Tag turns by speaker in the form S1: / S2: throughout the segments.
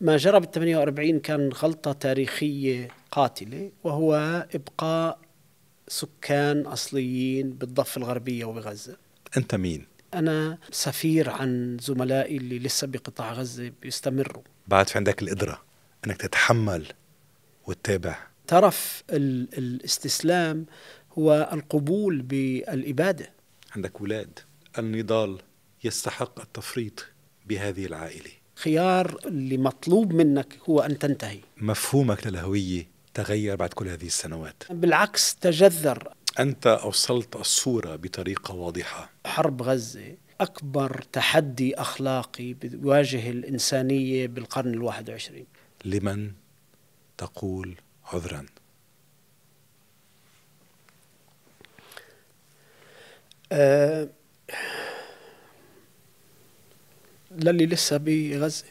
S1: ما جرى بال 48 كان غلطة تاريخية قاتلة وهو إبقاء سكان أصليين بالضفة الغربية وبغزة أنت مين؟ أنا سفير عن زملائي اللي لسه بقطاع غزة بيستمروا
S2: بعد في عندك القدرة أنك تتحمل وتتابع
S1: طرف الاستسلام هو القبول بالإبادة
S2: عندك ولاد النضال يستحق التفريط بهذه العائلة
S1: خيار اللي مطلوب منك هو أن تنتهي
S2: مفهومك للهوية تغير بعد كل هذه السنوات
S1: بالعكس تجذر
S2: أنت أوصلت الصورة بطريقة واضحة
S1: حرب غزة أكبر تحدي أخلاقي بيواجه الإنسانية بالقرن الواحد وعشرين
S2: لمن تقول عذرا
S1: أه للي لسه بغزة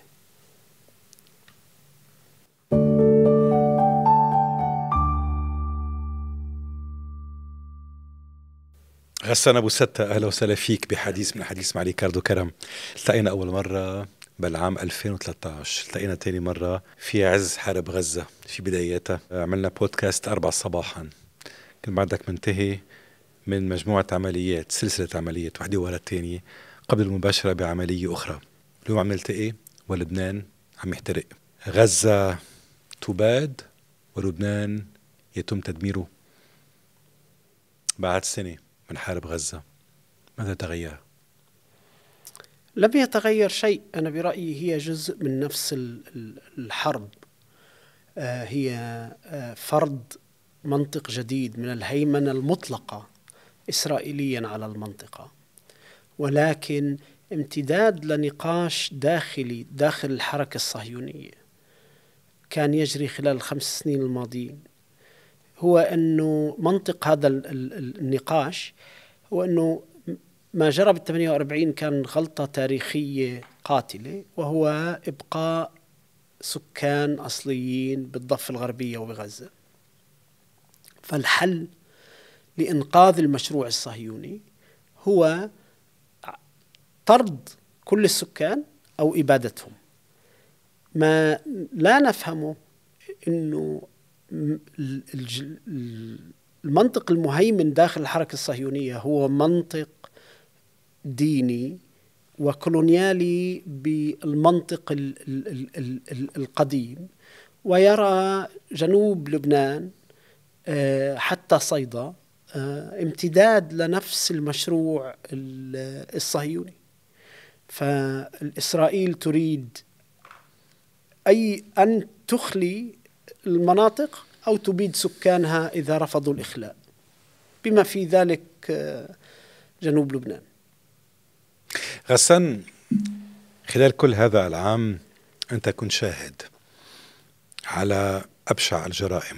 S2: غسان ابو ستة اهلا وسهلا فيك بحديث من حديث مع ريكاردو كرم التقينا اول مره بالعام 2013 التقينا تاني مرة في عز حرب غزة في بداياتها عملنا بودكاست أربع صباحا كان بعدك منتهي من مجموعة عمليات سلسلة عمليات واحدة ورا الثانية قبل المباشرة بعملية أخرى اليوم عم نلتقي إيه؟ ولبنان عم يحترق غزة تباد ولبنان يتم تدميره بعد سنة من حرب غزة ماذا تغير؟
S1: لم يتغير شيء أنا برأيي هي جزء من نفس الحرب آه، هي آه، فرض منطق جديد من الهيمنة المطلقة إسرائيليا على المنطقة ولكن امتداد لنقاش داخلي داخل الحركة الصهيونية كان يجري خلال الخمس سنين الماضيين هو أنه منطق هذا النقاش هو أنه ما جرى بال 48 كان غلطة تاريخية قاتلة وهو إبقاء سكان أصليين بالضفة الغربية وبغزة فالحل لإنقاذ المشروع الصهيوني هو طرد كل السكان أو إبادتهم ما لا نفهمه أنه المنطق المهيمن داخل الحركة الصهيونية هو منطق ديني وكولونيالي بالمنطق القديم ويرى جنوب لبنان آه، حتى صيدا آه، امتداد لنفس المشروع الصهيوني فإسرائيل تريد أي أن تخلي المناطق أو تبيد سكانها إذا رفضوا الإخلاء بما في ذلك آه، جنوب لبنان
S2: غسان خلال كل هذا العام أنت كنت شاهد على أبشع الجرائم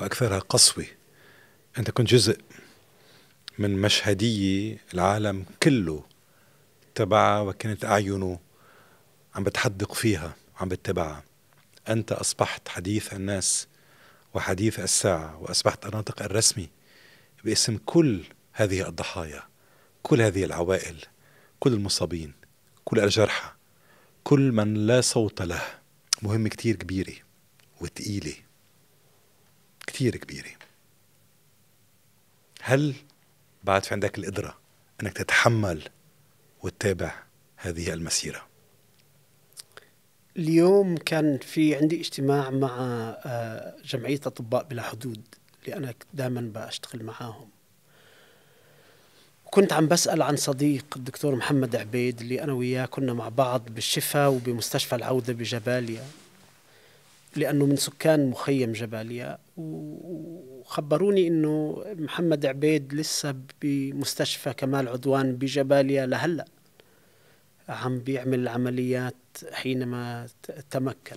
S2: وأكثرها قسوة أنت كنت جزء من مشهدية العالم كله تبعها وكانت أعينه عم بتحدق فيها وعم بتبعها أنت أصبحت حديث الناس وحديث الساعة وأصبحت الناطق الرسمي باسم كل هذه الضحايا كل هذه العوائل كل المصابين كل الجرحى كل من لا صوت له مهمة كتير كبيرة وتقيلة كتير كبيرة هل بعد في عندك القدرة أنك تتحمل وتتابع هذه المسيره
S1: اليوم كان في عندي اجتماع مع آه، جمعيه اطباء بلا حدود اللي انا دائما بشتغل معاهم كنت عم بسأل عن صديق الدكتور محمد عبيد اللي أنا وياه كنا مع بعض بالشفا وبمستشفى العودة بجباليا لأنه من سكان مخيم جباليا وخبروني أنه محمد عبيد لسه بمستشفى كمال عدوان بجباليا لهلأ عم بيعمل العمليات حينما تمكن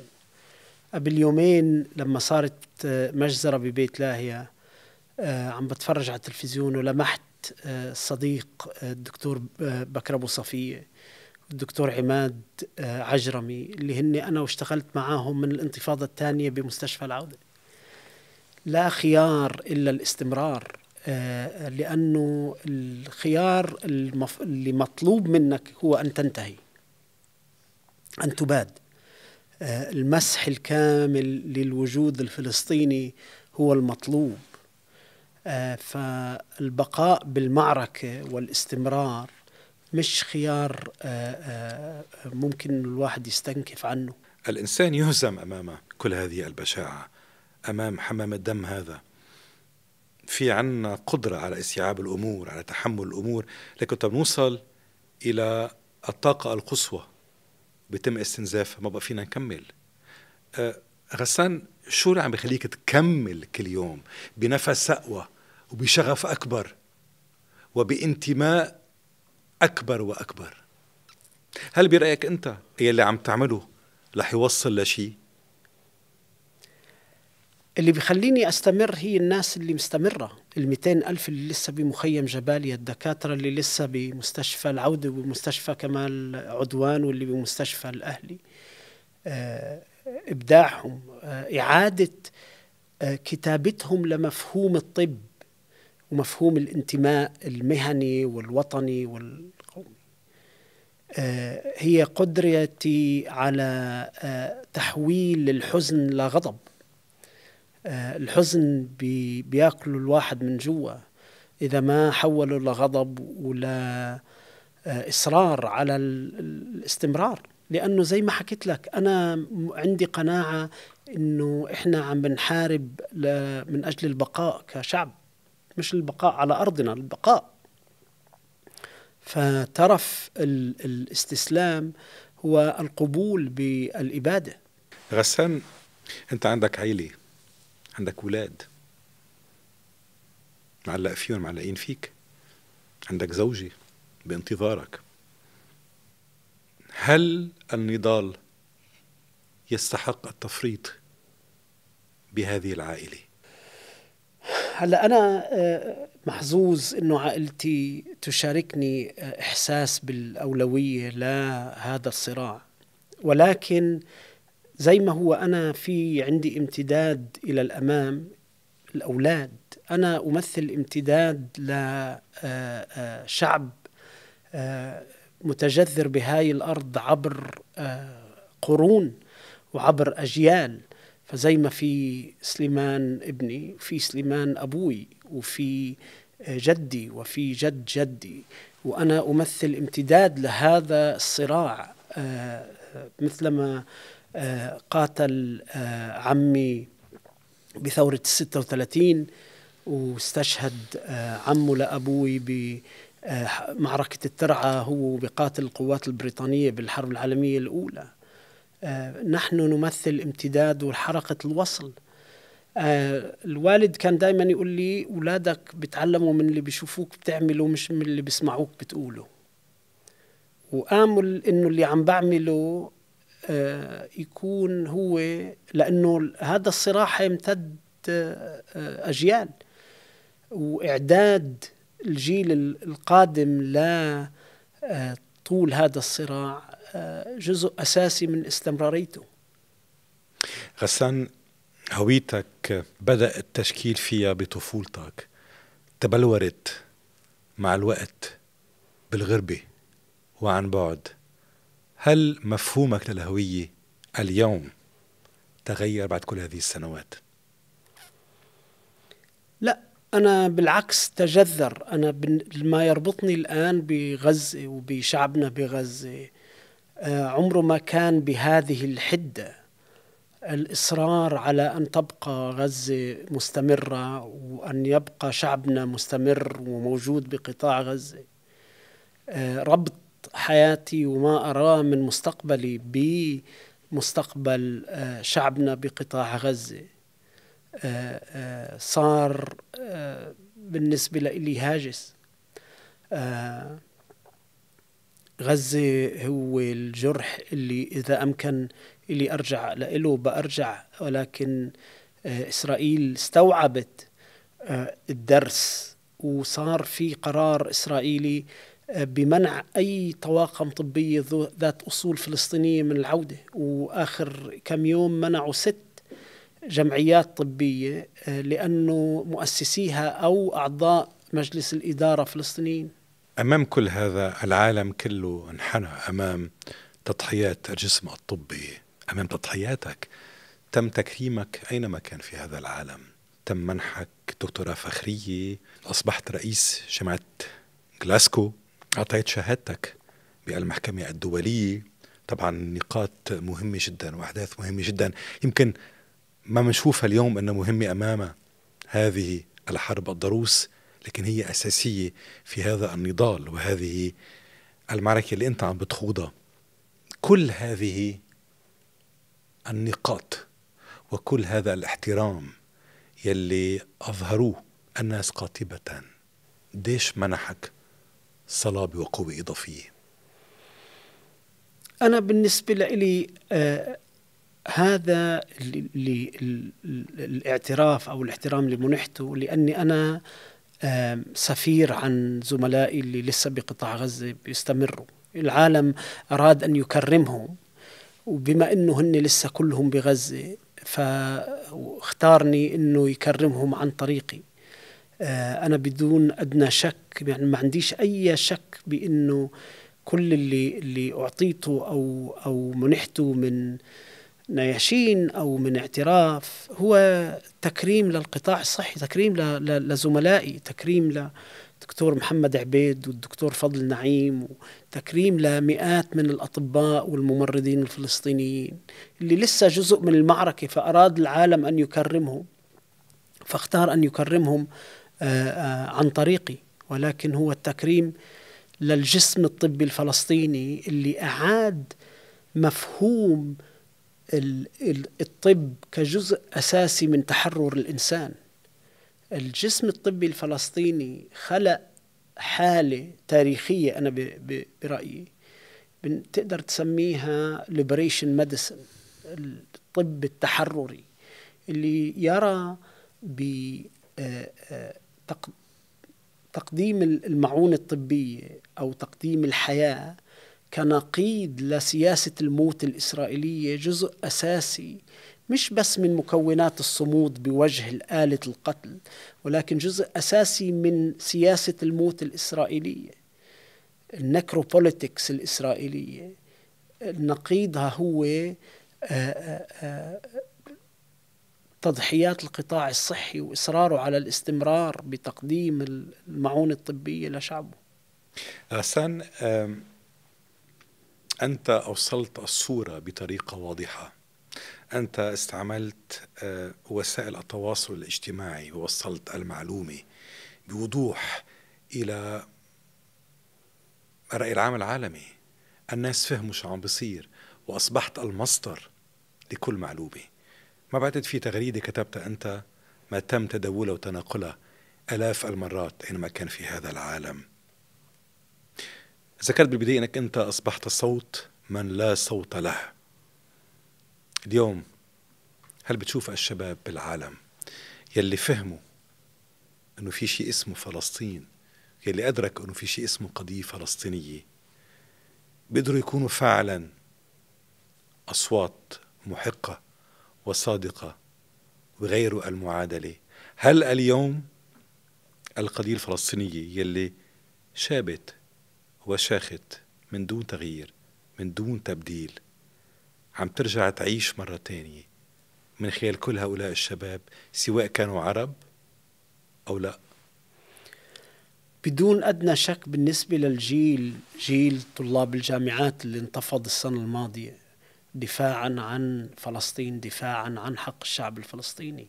S1: قبل يومين لما صارت آه، مجزرة ببيت لاهية آه، عم بتفرج على التلفزيون ولمحت آه، الصديق الدكتور بكر أبو صفية والدكتور عماد عجرمي اللي هن أنا واشتغلت معاهم من الانتفاضة الثانية بمستشفى العودة لا خيار إلا الاستمرار آه، لأنه الخيار المف... اللي مطلوب منك هو أن تنتهي أن تباد آه، المسح الكامل للوجود الفلسطيني هو المطلوب آه، فالبقاء بالمعركة والاستمرار مش خيار ممكن الواحد يستنكف عنه الإنسان
S2: يهزم أمام كل هذه البشاعة أمام حمام الدم هذا في عنا قدرة على استيعاب الأمور على تحمل الأمور لكن طب نوصل إلى الطاقة القصوى بيتم استنزافها ما بقى فينا نكمل أه غسان شو اللي عم بخليك تكمل كل يوم بنفس أقوى وبشغف أكبر وبانتماء أكبر وأكبر هل برأيك أنت يلي عم تعمله رح يوصل لشيء
S1: اللي بيخليني استمر هي الناس اللي مستمره ال ألف اللي لسه بمخيم جباليا الدكاتره اللي لسه بمستشفى العوده ومستشفى كمال عدوان واللي بمستشفى الاهلي آه، ابداعهم آه، اعاده آه، كتابتهم لمفهوم الطب ومفهوم الانتماء المهني والوطني والقومي هي قدرتي على تحويل الحزن لغضب آه، الحزن بي الواحد من جوا إذا ما حوله لغضب ولا آه، إصرار على الاستمرار لأنه زي ما حكيت لك أنا عندي قناعة أنه إحنا عم بنحارب من أجل البقاء كشعب مش البقاء على أرضنا البقاء فترف الاستسلام هو القبول بالإبادة
S2: غسان أنت عندك عيلة عندك ولاد معلق فيهم معلقين فيك عندك زوجة بانتظارك هل النضال يستحق التفريط بهذه العائلة؟
S1: هلا أنا آه، محظوظ إنه عائلتي تشاركني آه، إحساس بالأولوية لهذا الصراع ولكن زي ما هو أنا في عندي امتداد إلى الأمام الأولاد أنا أمثل امتداد لشعب آه، آه، آه، متجذر بهاي الأرض عبر قرون وعبر أجيال فزي ما في سليمان ابني في سليمان أبوي وفي جدي وفي جد جدي وأنا أمثل امتداد لهذا الصراع مثلما آه، قاتل آه، عمي بثورة الستة وثلاثين واستشهد آه، عمه لأبوي بمعركة الترعة هو بقاتل القوات البريطانية بالحرب العالمية الأولى نحن نمثل امتداد وحركة الوصل الوالد كان دائما يقول لي اولادك بتعلموا من اللي بيشوفوك بتعمله مش من اللي بيسمعوك بتقوله وآمل إنه اللي عم بعمله آه، يكون هو لانه هذا الصراع حيمتد آه، آه، اجيال واعداد الجيل القادم ل طول هذا الصراع جزء اساسي من استمراريته
S2: غسان هويتك بدا التشكيل فيها بطفولتك تبلورت مع الوقت بالغربه وعن بعد هل مفهومك للهوية اليوم تغير بعد كل هذه السنوات؟
S1: لا أنا بالعكس تجذر أنا ما يربطني الآن بغزة وبشعبنا بغزة آه، عمره ما كان بهذه الحدة الإصرار على أن تبقى غزة مستمرة وأن يبقى شعبنا مستمر وموجود بقطاع غزة آه، ربط حياتي وما أراه من مستقبلي بمستقبل آه، شعبنا بقطاع غزة آه، آه، صار بالنسبة لي هاجس غزة هو الجرح اللي إذا أمكن اللي أرجع له بأرجع ولكن إسرائيل استوعبت الدرس وصار في قرار إسرائيلي بمنع أي طواقم طبية ذات أصول فلسطينية من العودة وآخر كم يوم منعوا ست جمعيات طبية آه، لأنه مؤسسيها أو أعضاء مجلس الإدارة فلسطينيين
S2: أمام كل هذا العالم كله انحنى أمام تضحيات الجسم الطبي أمام تضحياتك تم تكريمك أينما كان في هذا العالم تم منحك دكتوراه فخرية أصبحت رئيس جامعة جلاسكو أعطيت شهادتك بالمحكمة الدولية طبعا نقاط مهمة جدا وأحداث مهمة جدا يمكن ما بنشوفها اليوم أنها مهمة أمام هذه الحرب الضروس لكن هي أساسية في هذا النضال وهذه المعركة اللي أنت عم بتخوضها كل هذه النقاط وكل هذا الاحترام يلي أظهروه الناس قاطبة ديش منحك صلابة وقوة إضافية
S1: أنا بالنسبة لي آه هذا اللي الاعتراف أو الاحترام اللي منحته لأني أنا آه سفير عن زملائي اللي لسه بقطاع غزة بيستمروا العالم أراد أن يكرمهم وبما أنه هن لسه كلهم بغزة فاختارني أنه يكرمهم عن طريقي آه، انا بدون ادنى شك يعني ما عنديش اي شك بانه كل اللي اللي اعطيته او او منحته من نياشين او من اعتراف هو تكريم للقطاع الصحي تكريم لزملائي تكريم لدكتور محمد عبيد والدكتور فضل نعيم وتكريم لمئات من الاطباء والممرضين الفلسطينيين اللي لسه جزء من المعركه فاراد العالم ان يكرمهم فاختار ان يكرمهم آه، عن طريقي ولكن هو التكريم للجسم الطبي الفلسطيني اللي أعاد مفهوم الطب كجزء أساسي من تحرر الإنسان الجسم الطبي الفلسطيني خلق حالة تاريخية أنا برأيي تقدر تسميها ليبريشن ميديسن الطب التحرري اللي يرى ب آه، آه، تقديم المعونة الطبية أو تقديم الحياة كنقيض لسياسة الموت الإسرائيلية جزء أساسي مش بس من مكونات الصمود بوجه الآلة القتل ولكن جزء أساسي من سياسة الموت الإسرائيلية النكروبوليتكس الإسرائيلية نقيضها هو آه، آه، آه، تضحيات القطاع الصحي واصراره على الاستمرار بتقديم المعونه الطبيه لشعبه.
S2: غسان انت اوصلت الصوره بطريقه واضحه. انت استعملت آه، وسائل التواصل الاجتماعي ووصلت المعلومه بوضوح الى الراي العام العالمي. الناس فهموا شو عم بصير واصبحت المصدر لكل معلومه. ما بعتقد في تغريدة كتبتها أنت ما تم تداوله وتناقله آلاف المرات أينما كان في هذا العالم ذكرت بالبداية أنك أنت أصبحت صوت من لا صوت له اليوم هل بتشوف الشباب بالعالم يلي فهموا أنه في شيء اسمه فلسطين يلي أدرك أنه في شيء اسمه قضية فلسطينية بيقدروا يكونوا فعلا أصوات محقة والصادقة وغير المعادلة هل اليوم القضية الفلسطينية يلي شابت وشاخت من دون تغيير من دون تبديل عم ترجع تعيش مرة تانية من خلال كل هؤلاء الشباب سواء كانوا عرب أو
S1: لا بدون أدنى شك بالنسبة للجيل جيل طلاب الجامعات اللي انتفض السنة الماضية دفاعا عن فلسطين دفاعا عن حق الشعب الفلسطيني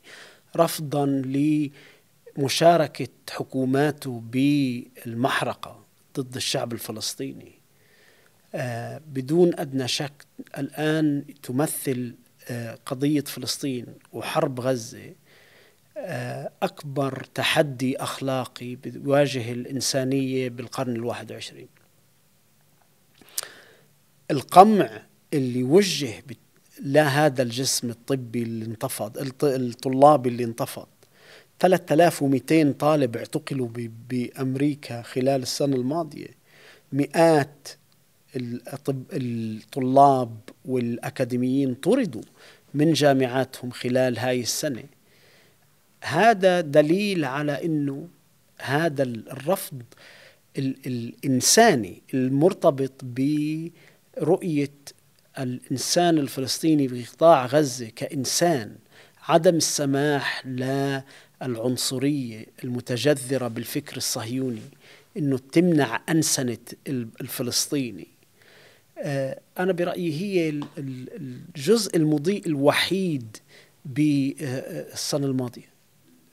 S1: رفضا لمشاركة حكوماته بالمحرقة ضد الشعب الفلسطيني آه، بدون أدنى شك الآن تمثل آه، قضية فلسطين وحرب غزة آه، أكبر تحدي أخلاقي بيواجه الإنسانية بالقرن الواحد وعشرين القمع اللي وجه لا هذا الجسم الطبي اللي انتفض الطلاب اللي انتفض 3200 طالب اعتقلوا بامريكا خلال السنه الماضيه مئات الطلاب والاكاديميين طردوا من جامعاتهم خلال هاي السنه هذا دليل على انه هذا الرفض الانساني المرتبط برؤيه الإنسان الفلسطيني بقطاع غزة كإنسان عدم السماح للعنصرية المتجذرة بالفكر الصهيوني انه تمنع انسنه الفلسطيني آه، انا برايي هي الجزء المضيء الوحيد بالسنه آه، الماضيه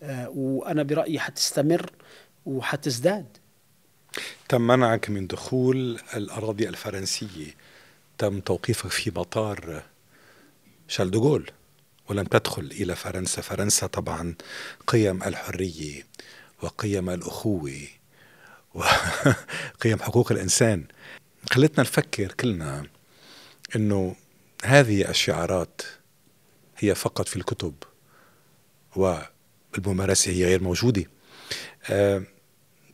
S1: آه، وانا برايي حتستمر وحتزداد
S2: تم منعك من دخول الاراضي الفرنسيه تم توقيفك في مطار شارل دوغول ولم تدخل إلى فرنسا فرنسا طبعا قيم الحرية وقيم الأخوة وقيم حقوق الإنسان خلتنا نفكر كلنا أنه هذه الشعارات هي فقط في الكتب والممارسة هي غير موجودة آه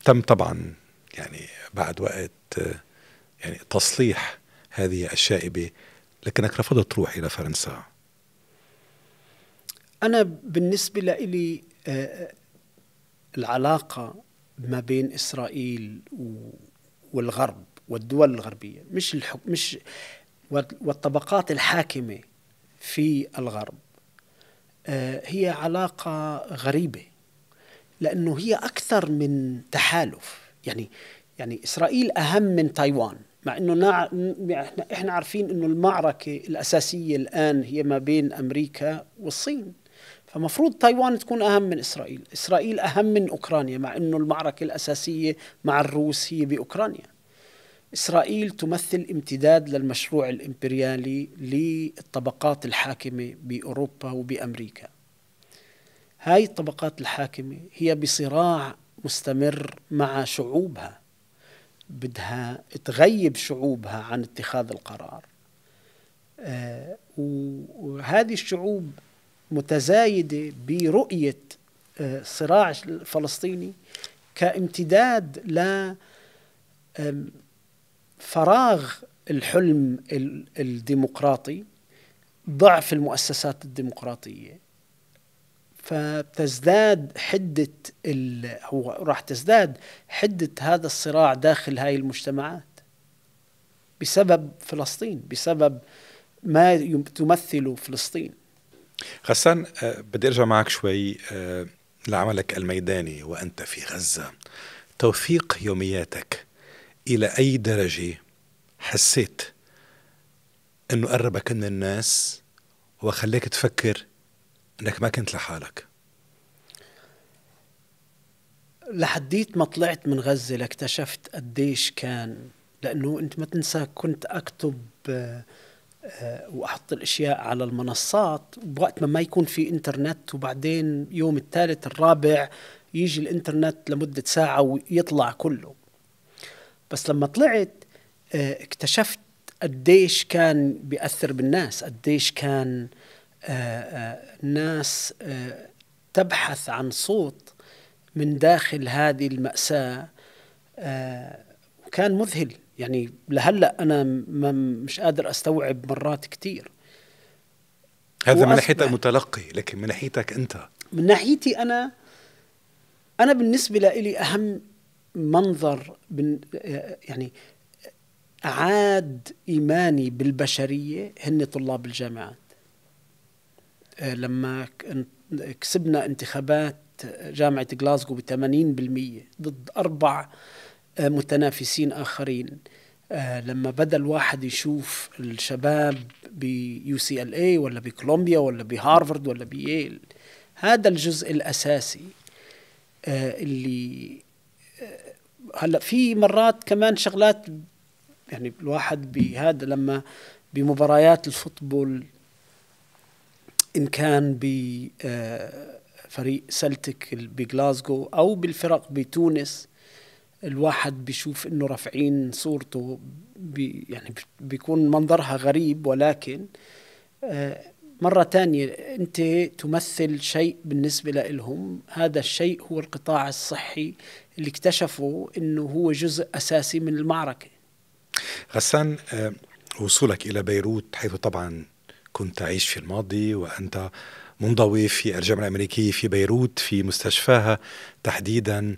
S2: تم طبعا يعني بعد وقت آه يعني تصليح هذه الشائبة لكنك رفضت تروح إلى فرنسا
S1: أنا بالنسبة لي آه، آه، العلاقة ما بين إسرائيل والغرب والدول الغربية مش الحك... مش والطبقات الحاكمة في الغرب آه، هي علاقة غريبة لأنه هي أكثر من تحالف يعني يعني إسرائيل أهم من تايوان مع انه نع... يعني احنا عارفين انه المعركه الاساسيه الان هي ما بين امريكا والصين فمفروض تايوان تكون اهم من اسرائيل، اسرائيل اهم من اوكرانيا مع انه المعركه الاساسيه مع الروس هي باوكرانيا. اسرائيل تمثل امتداد للمشروع الامبريالي للطبقات الحاكمه باوروبا وبامريكا. هاي الطبقات الحاكمه هي بصراع مستمر مع شعوبها بدها تغيب شعوبها عن اتخاذ القرار آه، وهذه الشعوب متزايدة برؤية الصراع آه، الفلسطيني كامتداد ل فراغ الحلم الديمقراطي ضعف المؤسسات الديمقراطيه فتزداد حدة هو راح تزداد حدة هذا الصراع داخل هاي المجتمعات بسبب فلسطين بسبب ما تمثله فلسطين
S2: غسان آه، بدي ارجع معك شوي آه، لعملك الميداني وانت في غزه توثيق يومياتك الى اي درجه حسيت انه قربك من الناس وخلاك تفكر انك ما كنت لحالك
S1: لحديت ما طلعت من غزة لاكتشفت قديش كان لأنه أنت ما تنسى كنت أكتب آه، وأحط الأشياء على المنصات بوقت ما ما يكون في إنترنت وبعدين يوم الثالث الرابع يجي الإنترنت لمدة ساعة ويطلع كله بس لما طلعت آه، اكتشفت قديش كان بيأثر بالناس قديش كان آه آه، آه، ناس آه، تبحث عن صوت من داخل هذه المأساة وكان مذهل يعني لهلا انا مش قادر استوعب مرات كثير هذا من ناحيه
S2: المتلقي لكن من ناحيتك انت
S1: من ناحيتي انا انا بالنسبه لي اهم منظر يعني اعاد ايماني بالبشريه هن طلاب الجامعات آه، لما كسبنا انتخابات آه، جامعة غلاسكو ب 80% ضد أربع آه، متنافسين آخرين لما بدا الواحد يشوف الشباب بيو سي ال اي ولا بكولومبيا ولا بهارفرد ولا بييل هذا الجزء الاساسي اللي هلا في مرات كمان شغلات يعني الواحد بهذا لما بمباريات الفوتبول إن كان بفريق آه، سلتك بجلاسجو أو بالفرق بتونس الواحد بيشوف إنه رافعين صورته بي يعني بيكون منظرها غريب ولكن آه، مرة تانية أنت تمثل شيء بالنسبة لهم هذا الشيء هو القطاع الصحي اللي اكتشفوا أنه هو جزء أساسي من المعركة
S2: غسان آه، وصولك إلى بيروت حيث طبعا كنت تعيش في الماضي وأنت منضوي في الجامعة الأمريكية في بيروت في مستشفاها تحديدا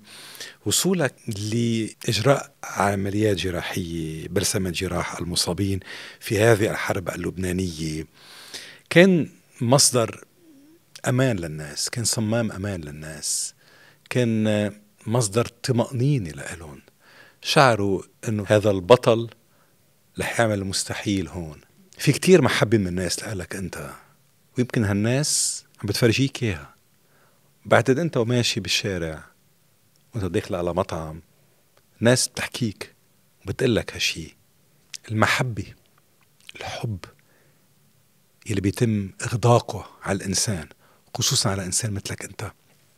S2: وصولك لإجراء عمليات جراحية برسم جراح المصابين في هذه الحرب اللبنانية كان مصدر أمان للناس كان صمام أمان للناس كان مصدر طمأنينة لإلهم شعروا أنه هذا البطل رح يعمل المستحيل هون في كتير محبة من الناس لك أنت ويمكن هالناس عم بتفرجيك إياها بعتقد أنت وماشي بالشارع وأنت داخل على مطعم ناس بتحكيك وبتقلك هالشي المحبة الحب اللي بيتم إغداقه على الإنسان خصوصا على إنسان مثلك أنت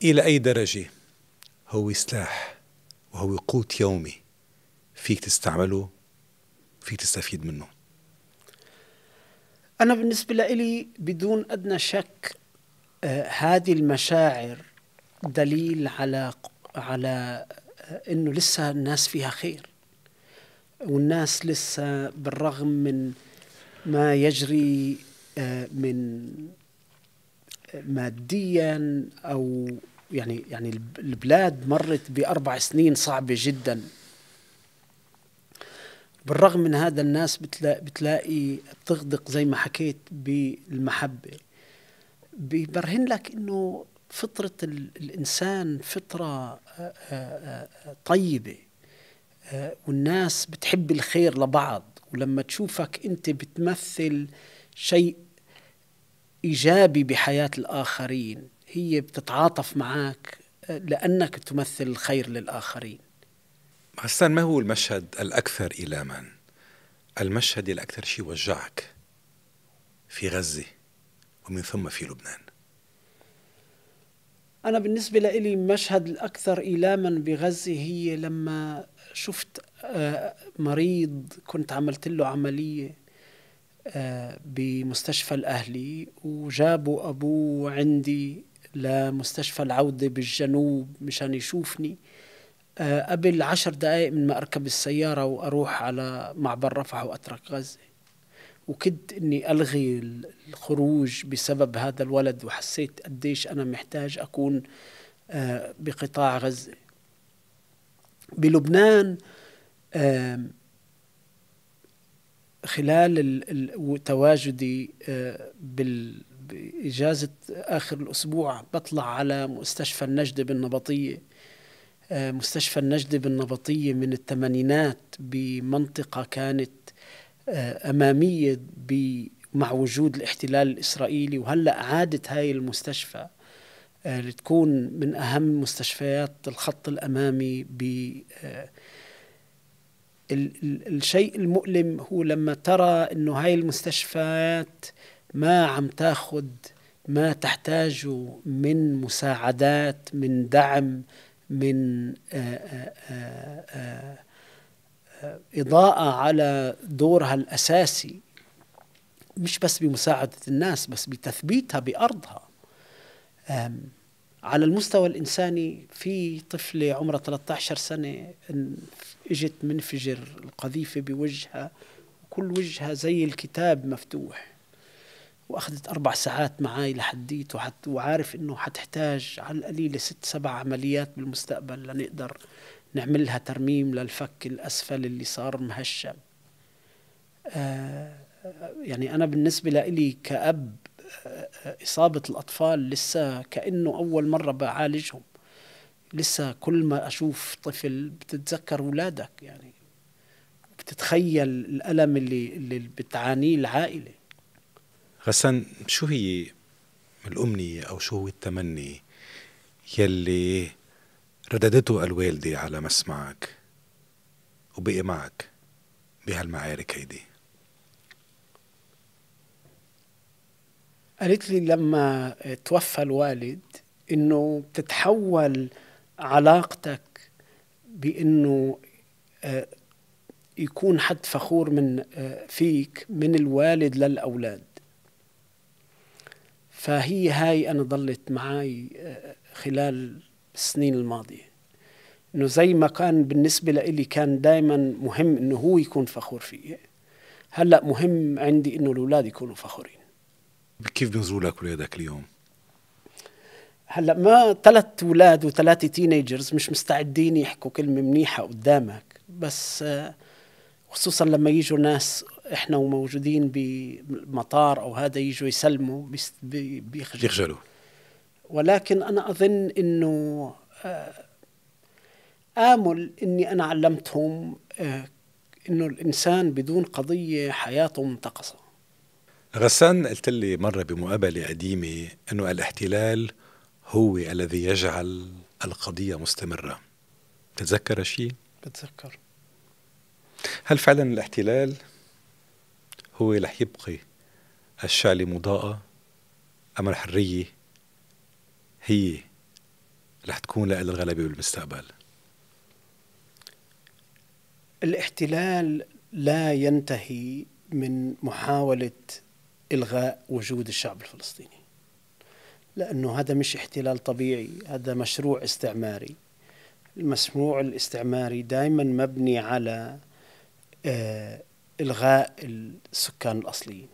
S2: إلى أي درجة هو سلاح وهو قوت يومي فيك تستعمله فيك تستفيد
S1: منه أنا بالنسبة لي بدون أدنى شك آه، هذه المشاعر دليل على على آه، إنه لسه الناس فيها خير والناس لسه بالرغم من ما يجري آه، من ماديا أو يعني يعني البلاد مرت بأربع سنين صعبة جدا بالرغم من هذا الناس بتلاقي, بتلاقي بتغدق زي ما حكيت بالمحبة بيبرهن لك انه فطرة الانسان فطرة طيبة والناس بتحب الخير لبعض ولما تشوفك انت بتمثل شيء ايجابي بحياة الاخرين هي بتتعاطف معك لانك تمثل الخير للاخرين
S2: حسان ما هو المشهد الأكثر إيلاما؟ المشهد الأكثر شيء وجعك في غزة ومن ثم في لبنان
S1: أنا بالنسبة لإلي المشهد الأكثر إيلاما بغزة هي لما شفت آه، مريض كنت عملت له عملية آه، بمستشفى الأهلي وجابوا أبوه عندي لمستشفى العودة بالجنوب مشان يشوفني آه، قبل عشر دقائق من ما أركب السيارة وأروح على معبر رفح وأترك غزة وكدت إني ألغي الخروج بسبب هذا الولد وحسيت قديش أنا محتاج أكون آه، بقطاع غزة بلبنان خلال تواجدي آه، بإجازة آخر الأسبوع بطلع على مستشفى النجدة بالنبطية آه، مستشفى النجدة بالنبطية من الثمانينات بمنطقة كانت آه، أمامية مع وجود الاحتلال الإسرائيلي وهلأ عادت هاي المستشفى آه، لتكون من أهم مستشفيات الخط الأمامي ب الشيء المؤلم هو لما ترى انه هاي المستشفيات ما عم تاخذ ما تحتاجه من مساعدات من دعم من آه، آه، آه، إضاءة على دورها الأساسي مش بس بمساعدة الناس بس بتثبيتها بأرضها على المستوى الإنساني في طفلة عمرها 13 سنة اجت منفجر القذيفة بوجهها وكل وجهها زي الكتاب مفتوح واخذت اربع ساعات معي لحديت وحت وعارف انه حتحتاج على القليله ست سبع عمليات بالمستقبل لنقدر نعملها ترميم للفك الاسفل اللي صار مهشم آه يعني انا بالنسبه لي كاب آه، اصابه الاطفال لسه كانه اول مره بعالجهم لسه كل ما اشوف طفل بتتذكر اولادك يعني بتتخيل الالم اللي اللي بتعانيه العائله
S2: غسان شو هي الأمنية أو شو هو التمني يلي رددته الوالدة على مسمعك وبقي معك بهالمعارك هيدي
S1: قالت لي لما توفى الوالد انه بتتحول علاقتك بانه آه، يكون حد فخور من آه، فيك من الوالد للاولاد فهي هاي أنا ضلت معي آه، خلال السنين الماضية إنه زي ما كان بالنسبة لإلي كان دايما مهم إنه هو يكون فخور فيه هلأ مهم عندي إنه الأولاد يكونوا فخورين
S2: كيف بينظروا لك
S1: ولادك اليوم؟ هلا ما ثلاث اولاد وثلاثه تينيجرز مش مستعدين يحكوا كلمه منيحه قدامك بس آه، خصوصا لما يجوا ناس احنا وموجودين بمطار او هذا يجوا يسلموا بيخجلوا ولكن انا اظن انه آه، امل اني انا علمتهم آه، انه الانسان بدون قضيه حياته منتقصه
S2: غسان قلت لي مره بمقابله قديمه انه الاحتلال هو الذي يجعل القضيه مستمره تتذكر شيء بتذكر هل فعلا الاحتلال هو رح يبقي الشعلة مضاءة أما الحرية هي رح تكون لها الغلبة بالمستقبل
S1: الاحتلال لا ينتهي من محاولة إلغاء وجود الشعب الفلسطيني لأنه هذا مش احتلال طبيعي هذا مشروع استعماري المشروع الاستعماري دائما مبني على آه، إلغاء السكان الأصليين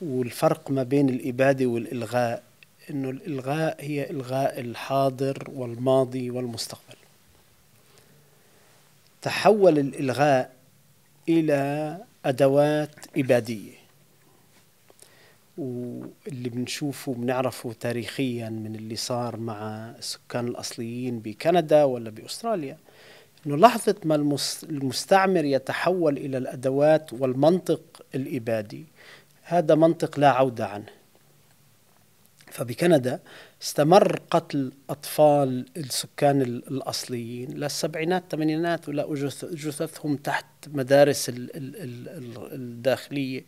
S1: والفرق ما بين الإبادة والإلغاء أنه الإلغاء هي إلغاء الحاضر والماضي والمستقبل تحول الإلغاء إلى أدوات إبادية واللي بنشوفه بنعرفه تاريخيا من اللي صار مع السكان الأصليين بكندا ولا بأستراليا أنه لحظة ما المستعمر يتحول إلى الأدوات والمنطق الإبادي هذا منطق لا عودة عنه فبكندا استمر قتل أطفال السكان الأصليين للسبعينات الثمانينات ولا جثثهم تحت مدارس الداخلية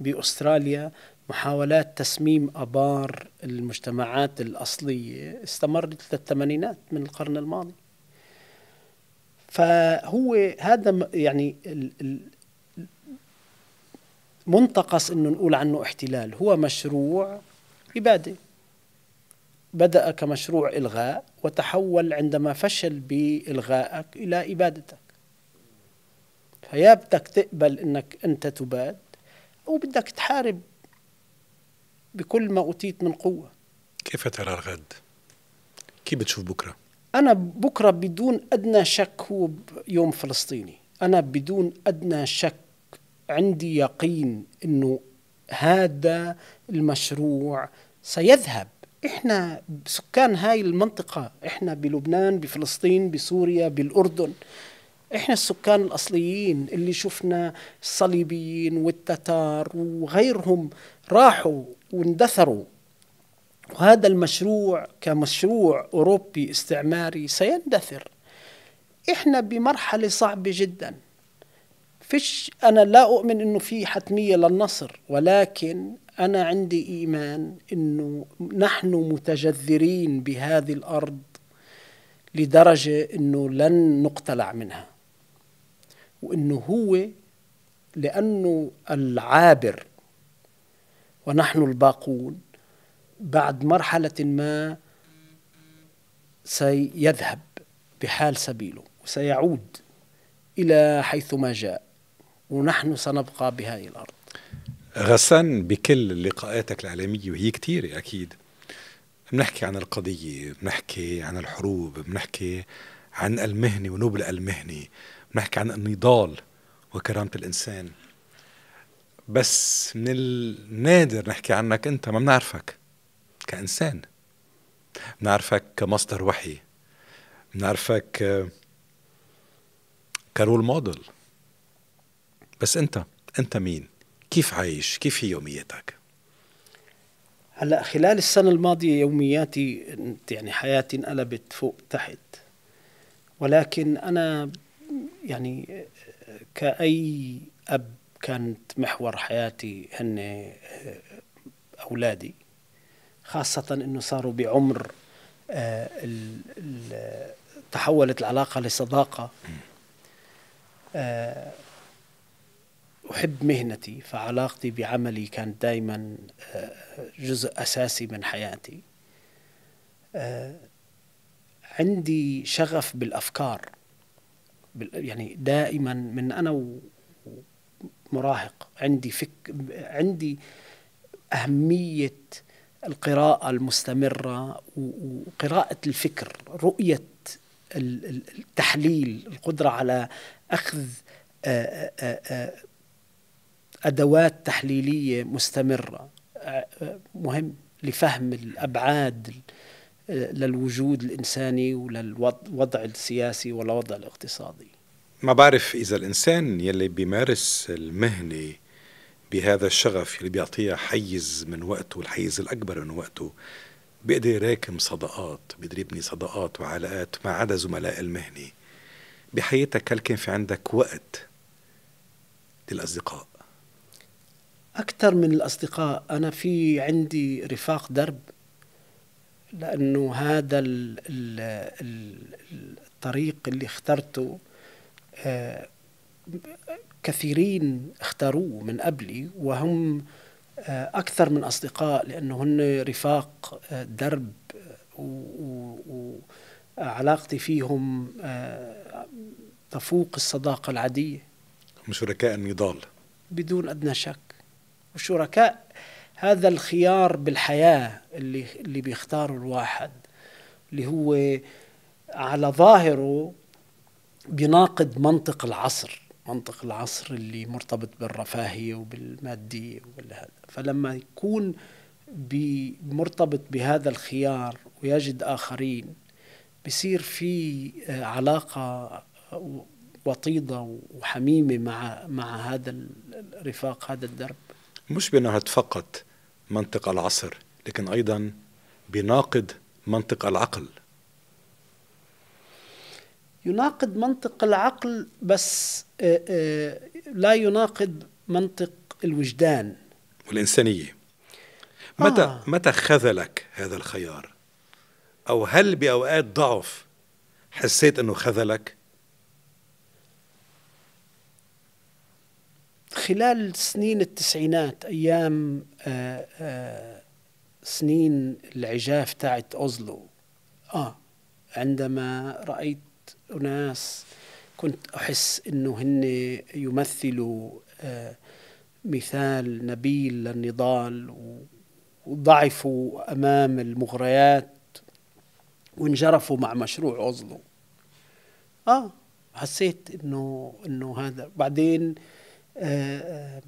S1: بأستراليا محاولات تسميم أبار المجتمعات الأصلية استمرت للثمانينات من القرن الماضي فهو هذا يعني منتقص انه نقول عنه احتلال هو مشروع اباده بدأ كمشروع إلغاء وتحول عندما فشل بإلغائك إلى إبادتك فيا بدك تقبل أنك أنت تباد أو بدك تحارب بكل ما أوتيت من قوة
S2: كيف ترى الغد؟ كيف بتشوف بكرة؟
S1: أنا بكرة بدون أدنى شك هو يوم فلسطيني أنا بدون أدنى شك عندي يقين أنه هذا المشروع سيذهب احنا سكان هاي المنطقة احنا بلبنان بفلسطين بسوريا بالأردن احنا السكان الأصليين اللي شفنا الصليبيين والتتار وغيرهم راحوا واندثروا وهذا المشروع كمشروع أوروبي استعماري سيندثر إحنا بمرحلة صعبة جدا فش أنا لا أؤمن أنه في حتمية للنصر ولكن أنا عندي إيمان أنه نحن متجذرين بهذه الأرض لدرجة أنه لن نقتلع منها وأنه هو لأنه العابر ونحن الباقون بعد مرحلة ما سيذهب بحال سبيله وسيعود إلى حيث ما جاء ونحن سنبقى بهذه الأرض
S2: غسان بكل لقاءاتك الإعلامية وهي كثيرة أكيد بنحكي عن القضية بنحكي عن الحروب بنحكي عن المهنة ونبل المهنة بنحكي عن النضال وكرامة الإنسان بس من النادر نحكي عنك أنت ما بنعرفك كإنسان بنعرفك كمصدر وحي بنعرفك آه، كرول موديل بس أنت أنت مين؟ كيف عايش؟ كيف هي يومياتك؟
S1: هلا خلال السنة الماضية يومياتي يعني حياتي انقلبت فوق تحت ولكن أنا يعني كأي أب كانت محور حياتي هن آه، أولادي خاصة أنه صاروا بعمر آه، تحولت العلاقة لصداقة آه، أحب مهنتي فعلاقتي بعملي كانت دائما آه، جزء أساسي من حياتي عندي شغف بالأفكار يعني دائما من أنا مراهق عندي فك عندي أهمية القراءة المستمرة وقراءة الفكر رؤية التحليل القدرة على أخذ آه، آه، آه، أدوات تحليلية مستمرة مهم لفهم الأبعاد للوجود الإنساني وللوضع السياسي والوضع الاقتصادي
S2: ما بعرف إذا الإنسان يلي بيمارس المهنة بهذا الشغف اللي بيعطيها حيز من وقته الحيز الأكبر من وقته بيقدر يراكم صداقات بيقدر يبني صداقات وعلاقات ما عدا زملاء المهنة بحياتك هل كان في عندك وقت للأصدقاء؟
S1: أكثر من الأصدقاء أنا في عندي رفاق درب لأنه هذا الـ الـ الطريق اللي اخترته آه، كثيرين اختاروه من قبلي وهم آه، أكثر من أصدقاء لأنه هن رفاق آه، درب آه، وعلاقتي فيهم تفوق الصداقة العادية
S2: هم شركاء النضال
S1: بدون أدنى شك وشركاء هذا الخيار بالحياة اللي, اللي بيختاره الواحد اللي هو على ظاهره بيناقض منطق العصر منطق العصر اللي مرتبط بالرفاهية وبالمادية وبالهذا فلما يكون مرتبط بهذا الخيار ويجد آخرين بصير في آه، علاقة آه، وطيدة وحميمة مع مع هذا الرفاق هذا الدرب
S2: مش بأنها فقط منطق العصر لكن أيضا بناقد منطق العقل
S1: يناقض منطق العقل بس آه، آه، لا يناقض منطق الوجدان
S2: والإنسانية متى آه. متى خذلك هذا الخيار أو هل بأوقات ضعف حسيت أنه خذلك
S1: خلال سنين التسعينات أيام آآ آه، آآ سنين العجاف تاعت أوزلو آه عندما رأيت أناس كنت أحس أنه هن يمثلوا آه، مثال نبيل للنضال وضعفوا أمام المغريات وانجرفوا مع مشروع أوزلو آه حسيت أنه, إنه هذا بعدين آه, آه،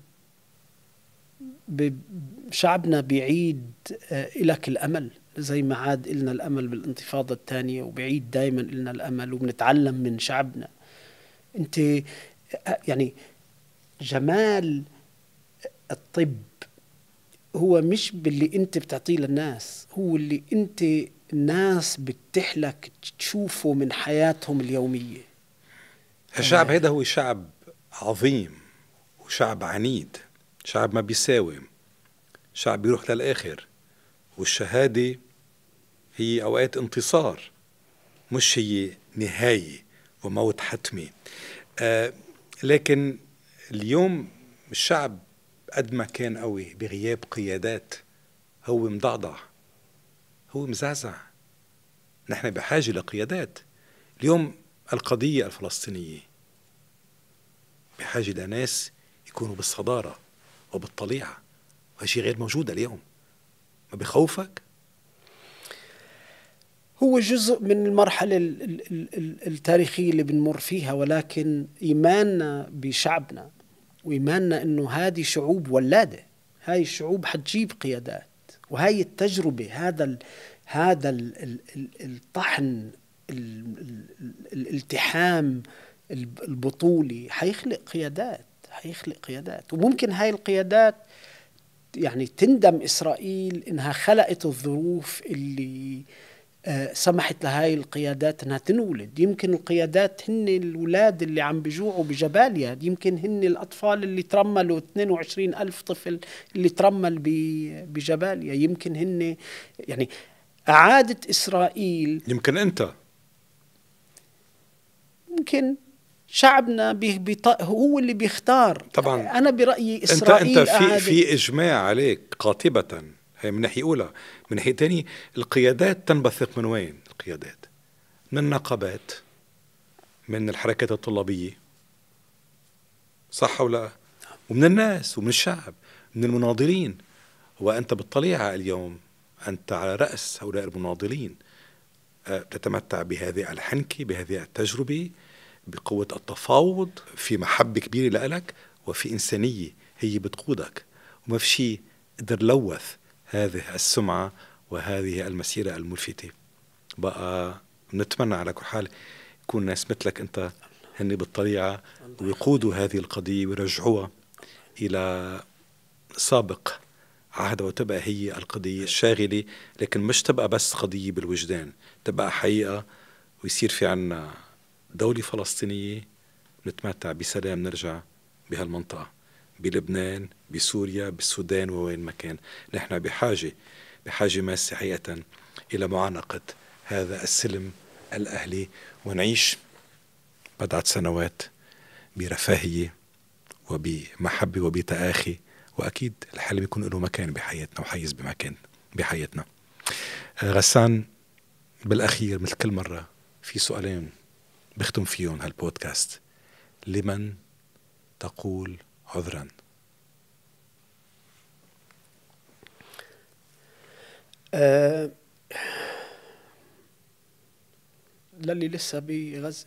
S1: شعبنا بيعيد آه، لك الامل زي ما عاد إلنا الأمل بالانتفاضة الثانية وبعيد دايما إلنا الأمل وبنتعلم من شعبنا أنت آه، يعني جمال الطب هو مش باللي أنت بتعطيه للناس هو اللي أنت الناس بتحلك تشوفه من حياتهم اليومية
S2: الشعب هيدا هو شعب عظيم وشعب عنيد شعب ما بيساوم شعب بيروح للآخر والشهادة هي أوقات انتصار مش هي نهاية وموت حتمي آه لكن اليوم الشعب قد ما كان قوي بغياب قيادات هو مضعضع هو مزعزع نحن بحاجة لقيادات اليوم القضية الفلسطينية بحاجة لناس يكونوا بالصدارة وبالطليعة وهي شيء غير موجود اليوم ما
S1: بخوفك هو جزء من المرحلة التاريخية اللي بنمر فيها ولكن إيماننا بشعبنا وإيماننا أنه هذه شعوب ولادة هاي الشعوب حتجيب قيادات وهاي التجربة هذا الـ هذا الـ الـ الطحن الالتحام البطولي حيخلق قيادات حيخلق قيادات وممكن هاي القيادات يعني تندم إسرائيل إنها خلقت الظروف اللي آه، سمحت لهاي القيادات انها تنولد يمكن القيادات هن الاولاد اللي عم بجوعوا بجباليا يمكن هن الاطفال اللي ترملوا 22 الف طفل اللي ترمل بجباليا يمكن هن يعني اعادت اسرائيل يمكن انت ممكن شعبنا بيط... هو اللي بيختار طبعا انا برايي اسرائيل انت انت في أعادت. في
S2: اجماع عليك قاطبه هي من ناحيه اولى من ناحيه ثانيه القيادات تنبثق من وين القيادات من النقابات من الحركات الطلابيه صح ولا ومن الناس ومن الشعب من المناضلين وانت بالطليعه اليوم انت على راس هؤلاء المناضلين أه، تتمتع بهذه الحنكه بهذه التجربه بقوة التفاوض في محبة كبيرة لإلك وفي إنسانية هي بتقودك وما في شيء قدر لوث هذه السمعة وهذه المسيرة الملفتة بقى نتمنى على كل حال يكون ناس مثلك أنت هن بالطليعة ويقودوا هذه القضية ويرجعوها إلى سابق عهد وتبقى هي القضية الشاغلة لكن مش تبقى بس قضية بالوجدان تبقى حقيقة ويصير في عنا دولة فلسطينية نتمتع بسلام نرجع بهالمنطقة بلبنان بسوريا بالسودان ووين ما كان نحن بحاجة بحاجة ماسة حقيقة إلى معانقة هذا السلم الأهلي ونعيش بضعة سنوات برفاهية وبمحبة وبتآخي وأكيد الحل بيكون له مكان بحياتنا وحيز بمكان بحياتنا غسان بالأخير مثل كل مرة في سؤالين بختم فيهم هالبودكاست لمن تقول
S1: عذرا أه، للي لسه بغزة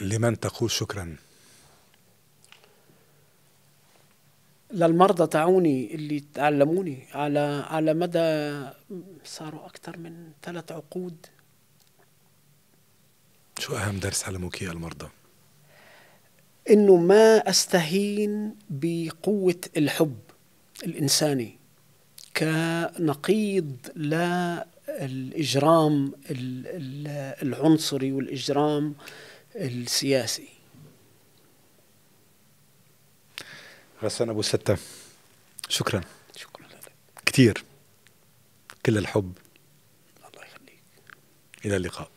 S2: لمن تقول شكرا
S1: للمرضى تعوني اللي تعلموني على على مدى صاروا اكثر من ثلاث عقود
S2: شو اهم درس علموك اياه المرضى؟
S1: انه ما استهين بقوه الحب الانساني كنقيض لا الاجرام العنصري والاجرام السياسي
S2: غسان ابو سته شكرا شكرا لك كثير كل الحب الله يخليك الى اللقاء